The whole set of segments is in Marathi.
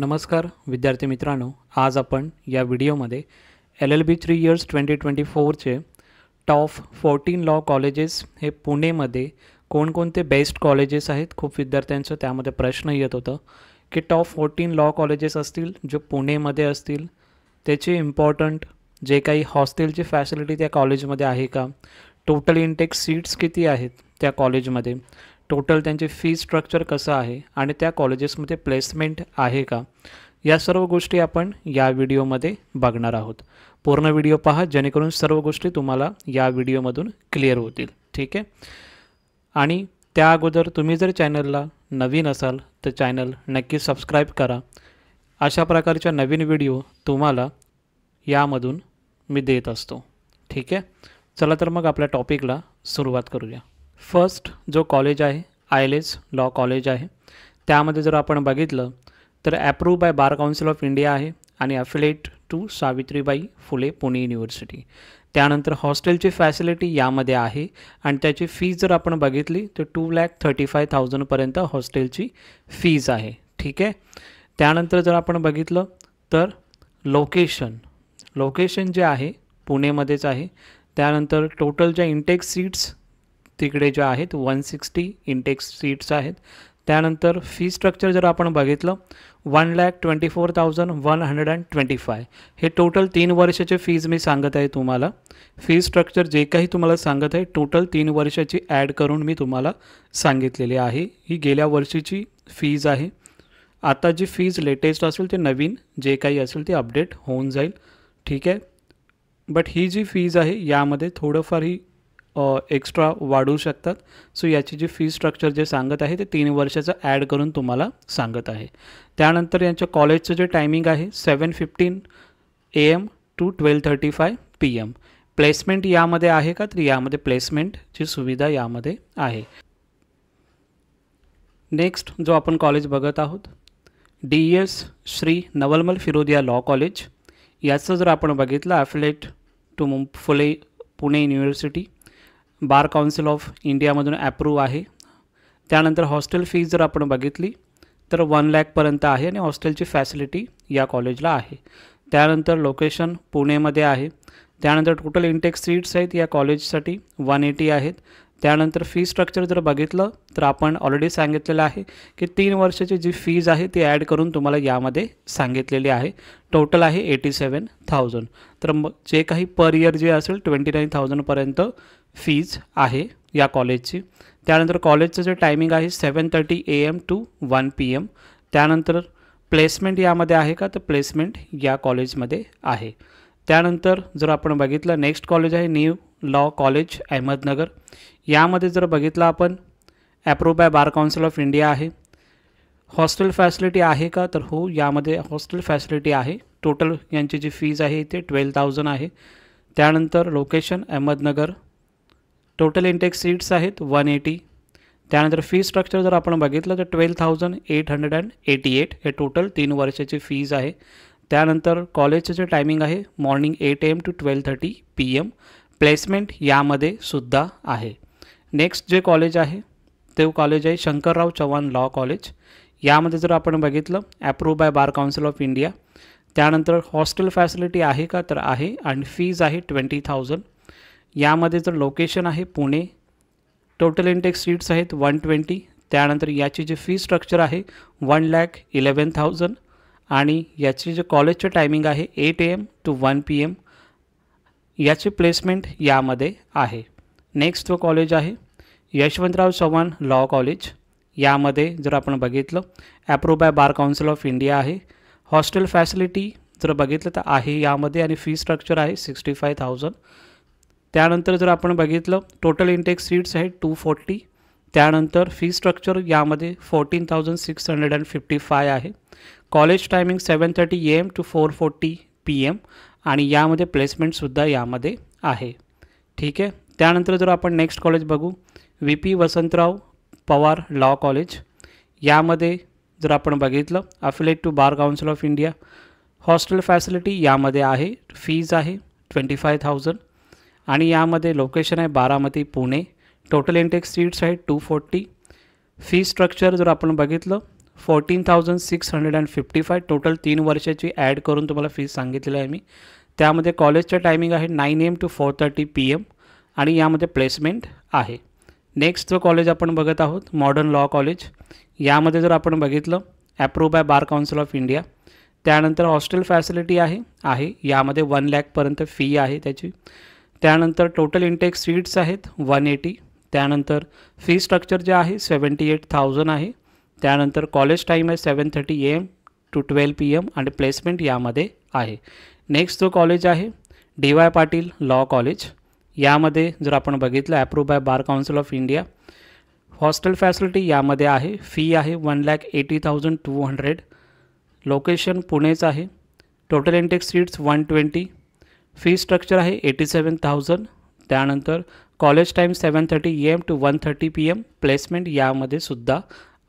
नमस्कार विद्यार्थी मित्रांनो आज आपण या व्हिडिओमध्ये L L B three years twenty twenty फोरचे टॉप फोर्टीन लॉ कॉलेजेस हे पुणेमध्ये कोणकोणते बेस्ट कॉलेजेस आहेत खूप विद्यार्थ्यांचं त्यामध्ये प्रश्न येत होतं की टॉप फोर्टीन लॉ कॉलेजेस असतील जे पुणेमध्ये असतील त्याचे इम्पॉर्टंट जे काही हॉस्टेलची फॅसिलिटी त्या कॉलेजमध्ये आहे का टोटल इंटेक सीट्स किती आहेत त्या कॉलेजमध्ये टोटल त्यांचे फी स्ट्रक्चर कसं आहे आणि त्या कॉलेजेसमध्ये प्लेसमेंट आहे का या सर्व गोष्टी आपण या व्हिडिओमध्ये बघणार आहोत पूर्ण व्हिडिओ पहा जेणेकरून सर्व गोष्टी तुम्हाला या व्हिडिओमधून क्लिअर होतील ठीक आहे आणि त्या अगोदर तुम्ही जर चॅनलला नवीन असाल तर चॅनल नक्की सबस्क्राईब करा अशा प्रकारच्या नवीन व्हिडिओ तुम्हाला यामधून मी देत असतो ठीक आहे चला तर मग आपल्या टॉपिकला सुरुवात करूया फर्स्ट जो कॉलेज आहे I L S law college आहे त्यामध्ये जर आपण बघितलं तर approve by bar council of India आहे आणि affiliate to Savitribai Phule Pune University त्यानंतर हॉस्टेलची फॅसिलिटी यामध्ये आहे आणि त्याची फीज जर आपण बघितली तर टू लॅक थर्टी फाय थाउजंडपर्यंत हॉस्टेलची फीज आहे ठीक आहे त्यानंतर जर आपण बघितलं तर लोकेशन लोकेशन जे आहे पुणेमध्येच आहे त्यानंतर टोटल ज्या इंटेक सीट्स तिकडे ज्या आहेत वन सिक्स्टी इंटेक्स सीट्स आहेत त्यानंतर फी स्ट्रक्चर जर आपण बघितलं one lakh twenty four thousand one hundred and twenty five हे टोटल तीन वर्षाचे फीज मी सांगत आहे तुम्हाला फी स्ट्रक्चर जे काही तुम्हाला सांगत आहे टोटल तीन वर्षाची ॲड करून मी तुम्हाला सांगितलेली आहे ही गेल्या वर्षीची फीज आहे आता जी फीज लेटेस्ट असेल ते नवीन जे काही असेल ते अपडेट होऊन जाईल ठीक आहे बट ही जी फीज आहे यामध्ये थोडंफार ही एक्स्ट्रा वाढू शकतात सो याची जी फी स्ट्रक्चर जे सांगत आहे ते तीन वर्षाचं ॲड करून तुम्हाला सांगत आहे त्यानंतर यांच्या कॉलेजचं जे टायमिंग आहे seven fifteen A M to twelve thirty five P M placement यामध्ये आहे का तर यामध्ये प्लेसमेंटची सुविधा यामध्ये आहे नेक्स्ट जो आपण कॉलेज बघत आहोत D S e Shri Navalmal Firodia law college याचं जर आपण बघितलं ॲफलेट टू मुं Phule Pune university bar council of इंडियामधून ॲप्रूव्ह आहे त्यानंतर हॉस्टेल फीज जर आपण बघितली तर वन लॅकपर्यंत आहे आणि हॉस्टेलची फॅसिलिटी या कॉलेजला आहे त्यानंतर लोकेशन पुणेमध्ये आहे त्यानंतर टोटल इंटेक सीट्स आहेत या कॉलेजसाठी वन एटी आहेत त्यानंतर फी स्ट्रक्चर जर बघितलं तर आपण ऑलरेडी सांगितलेलं आहे की तीन वर्षाची जी फीज आहे ती ॲड करून तुम्हाला यामध्ये सांगितलेली आहे टोटल आहे एटी सेवन थाउजंड तर मग जे काही पर इयर जे असेल ट्वेंटी नाईन थाउजंडपर्यंत फीज आहे या कॉलेजची त्यानंतर कॉलेजचं जे टायमिंग आहे seven thirty A M to one P M त्यानंतर प्लेसमेंट यामध्ये आहे का तर प्लेसमेंट या कॉलेजमध्ये आहे त्यानंतर जर आपण बघितलं नेक्स्ट कॉलेज आहे न्यू लॉ कॉलेज अहमदनगर यामध्ये जर बघितलं आपण approve by bar council of India आहे हॉस्टेल फॅसिलिटी आहे का तर हो यामध्ये हॉस्टेल फॅसिलिटी आहे टोटल यांची जी फीज आहे ते ट्वेल्व थाउजंड आहे त्यानंतर location Ahmednagar total intake seats आहेत वन एटी त्यानंतर फी स्ट्रक्चर जर आपण बघितलं तर twelve thousand eight hundred and eighty eight हे टोटल तीन वर्षाची फीज आहे त्यानंतर कॉलेजचं जे टायमिंग आहे morning eight M to twelve thirty P M placement यामध्ये सुद्धा आहे नेक्स्ट जे कॉलेज आहे ते कॉलेज आहे शंकरराव चव्हाण लॉ कॉलेज यामध्ये जर आपण बघितलं approve by bar council of India त्यानंतर हॉस्टेल फॅसिलिटी आहे का तर आहे आणि फीज आहे ट्वेंटी थाउजंड यामध्ये जर लोकेशन आहे पुणे टोटल इंटेक सीट्स आहेत वन ट्वेंटी त्यानंतर याची जी फी स्ट्रक्चर आहे वन लॅक इलेवन थाउजंड आणि याची जे कॉलेजचं टायमिंग आहे eight A M to one P M याचे प्लेसमेंट यामध्ये आहे नेक्स्ट तो कॉलेज आहे यशवंतराव चव्हाण लॉ कॉलेज यामध्ये जर आपण बघितलं approve by bar council of India आहे हॉस्टेल फॅसिलिटी जर बघितलं तर आहे यामध्ये आणि फी स्ट्रक्चर आहे सिक्स्टी फाय थाउजंड त्यानंतर जर आपण बघितलं टोटल इंटेक सीट्स आहे टू फोर्टी त्यानंतर फी स्ट्रक्चर यामध्ये fourteen thousand six hundred and fifty five आहे college timing seven thirty A M to four forty P M आणि यामध्ये प्लेसमेंटसुद्धा यामध्ये आहे ठीक आहे त्यानंतर जर आपण नेक्स्ट कॉलेज बघू V P Vasantrao Pawar law college यामध्ये जर आपण बघितलं affiliate to bar council of India hostel facility यामध्ये आहे फीज आहे ट्वेंटी फाय थाउजंड आणि यामध्ये लोकेशन आहे Baramati Pune total intakes seats आहे टू फोर्टी फी स्ट्रक्चर जर आपण बघितलं fourteen thousand six hundred and fifty five total तीन वर्षाची ॲड करून तुम्हाला फीस सांगितलेली आहे मी त्यामध्ये कॉलेजचं टायमिंग आहे nine M to four thirty P M आणि यामध्ये प्लेसमेंट आहे नेक्स्ट जो कॉलेज आपण बघत आहोत मॉडर्न लॉ कॉलेज यामध्ये जर आपण बघितलं approve by bar council of India त्यानंतर हॉस्टेल फॅसिलिटी आहे आहे यामध्ये वन लॅकपर्यंत फी आहे त्याची त्यानंतर टोटल इंटेक सीट्स आहेत वन एटी त्यानंतर फी स्ट्रक्चर जे आहे सेवन्टी एट थाउजंड आहे त्यानंतर कॉलेज टाईम आहे seven thirty A M to twelve P M आणि प्लेसमेंट यामध्ये आहे नेक्स्ट जो कॉलेज आहे D Y Patil law college यामध्ये जर आपण बघितलं approve by bar council of India hostel facility यामध्ये आहे फी आहे one lakh eighty thousand two hundred location पुणेच आहे total intakes seats one twenty fee structure आहे एटी सेवन थाउजंड त्यानंतर college time seven thirty A M to one thirty P M placement यामध्ये सुद्धा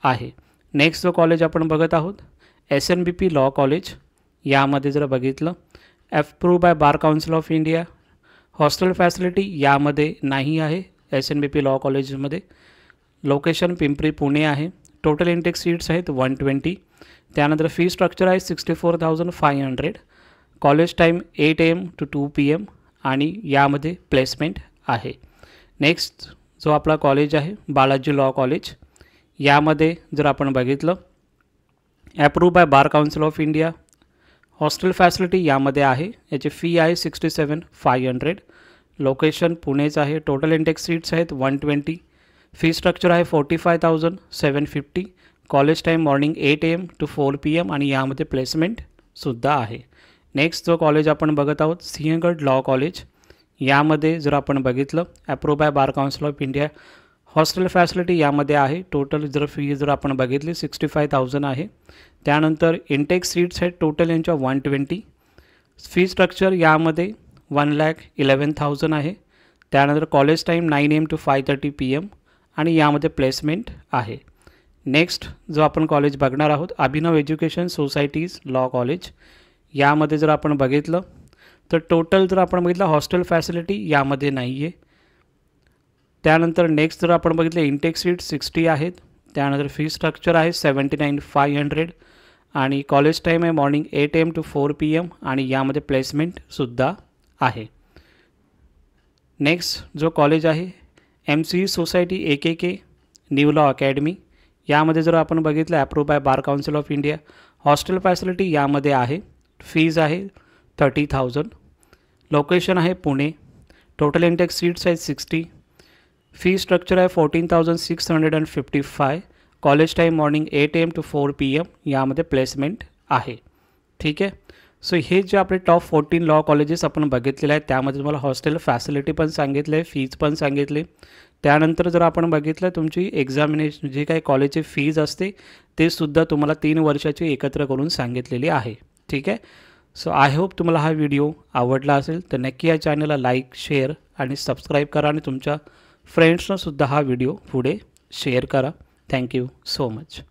आहे नेक्स्ट जो कॉलेज आपण बघत आहोत S N B P law college यामध्ये जर बघितलं approve by bar council of India hostel facility यामध्ये नाही आहे S N B P law कॉलेजमध्ये लोकेशन पिंपरी पुणे आहे टोटल इंटेक सीट्स आहेत वन ट्वेंटी त्यानंतर फी स्ट्रक्चर आहे sixty four thousand five hundred college time eight M to two P M आणि यामध्ये प्लेसमेंट आहे नेक्स्ट जो आपला कॉलेज आहे बालाजी लॉ कॉलेज यामध्ये जर आपण बघितलं approve by bar council of India hostel facility यामध्ये आहे याची फी आहे sixty seven five hundred location पुणेच आहे टोटल इंडेक्स सीट्स आहेत वन ट्वेंटी फी स्ट्रक्चर आहे forty five thousand seven fifty college time morning eight M to four P M आणि यामध्ये प्लेसमेंटसुद्धा आहे नेक्स्ट जो कॉलेज आपण बघत आहोत सिंहगड लॉ कॉलेज यामध्ये जर आपण बघितलं approve by bar council of India hostel facility यामध्ये आहे टोटल जर फी जर आपण बघितली सिक्स्टी फाय थाउजंड आहे त्यानंतर इंटेक सीट्स आहेत टोटल यांच्या वन ट्वेंटी फी स्ट्रक्चर यामध्ये वन लॅक इलेवन थाउजंड आहे त्यानंतर college time nine M to five thirty P M आणि यामध्ये प्लेसमेंट आहे नेक्स्ट जो आपण कॉलेज बघणार आहोत Abhinav education society's law college यामध्ये जर आपण बघितलं तर टोटल जर आपण बघितलं हॉस्टेल फॅसिलिटी यामध्ये नाही आहे त्यानंतर नेक्स्ट जर आप बगित इंटेक्स सीट सिक्सटी आहेत त्यानंतर फी स्ट्रक्चर है सेवन्टी नाइन फाइव हंड्रेड आणि कॉलेज टाईम आहे morning eight M to four P M आणि प्लेसमेंटसुद्धा है नेक्स्ट जो कॉलेज है M C society A K K new law academy यामध्ये जर आप बगित approve by bar council of India hostel facility यामध्ये फीज है थर्टी थाउजंड लोकेशन है पुणे टोटल इंटेक्स सीट्स आहेत सिक्सटी फी स्ट्रक्चर आहे fourteen thousand six hundred and fifty five college time morning eight M to four P M यामध्ये प्लेसमेंट आहे ठीक आहे सो हे जे आपले टॉप फोर्टीन लॉ कॉलेजेस आपण बघितलेले आहेत त्यामध्ये तुम्हाला हॉस्टेल फॅसिलिटी पण सांगितले फीज पण सांगितली त्यानंतर जर आपण बघितलं तुमची एक्झामिनेशन जे काही कॉलेजची फीज असते ते सुद्धा तुम्हाला तीन वर्षाची एकत्र करून सांगितलेली आहे ठीक आहे सो आय होप तुम्हाला हा व्हिडिओ आवडला असेल तर नक्की या चॅनलला लाईक शेअर आणि सबस्क्राईब करा आणि तुमच्या फ्रेंड्सनासुद्धा हा व्हिडिओ पुढे शेअर करा थँक्यू सो मच